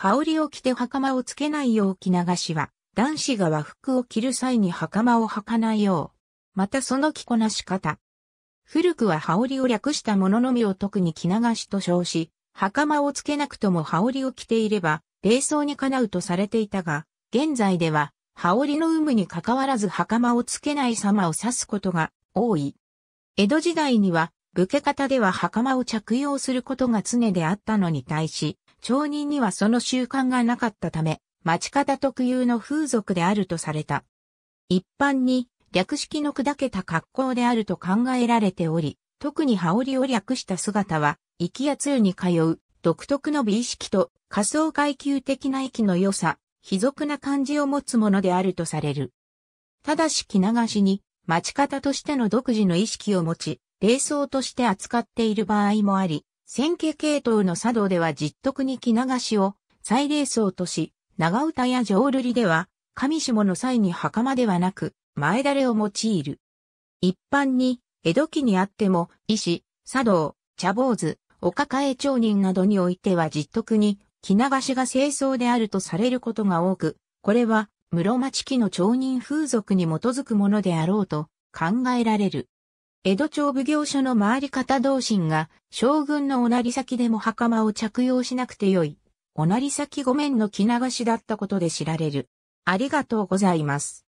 羽織を着て袴をつけないよう着流しは、男子が和服を着る際に袴を履かないよう。またその着こなし方。古くは羽織を略したもののみを特に着流しと称し、袴をつけなくとも羽織を着ていれば、礼装にかなうとされていたが、現在では、羽織の有無に関わらず袴をつけない様を指すことが多い。江戸時代には、武家方では袴を着用することが常であったのに対し、町人にはその習慣がなかったため、町方特有の風俗であるとされた。一般に、略式の砕けた格好であると考えられており、特に羽織を略した姿は、息や通に通う、独特の美意識と、仮想階級的な息の良さ、非俗な感じを持つものであるとされる。ただし着流しに、町方としての独自の意識を持ち、霊装として扱っている場合もあり、千家系統の茶道では実徳に着流しを祭礼僧とし、長唄や浄瑠璃では、上下の際に袴ではなく、前だれを用いる。一般に、江戸期にあっても、医師、茶道、茶坊主、お抱え町人などにおいては実徳に、着流しが清掃であるとされることが多く、これは、室町期の町人風俗に基づくものであろうと考えられる。江戸町奉行所の回り方同心が、将軍のおなり先でも袴を着用しなくてよい。おなり先御免の着流しだったことで知られる。ありがとうございます。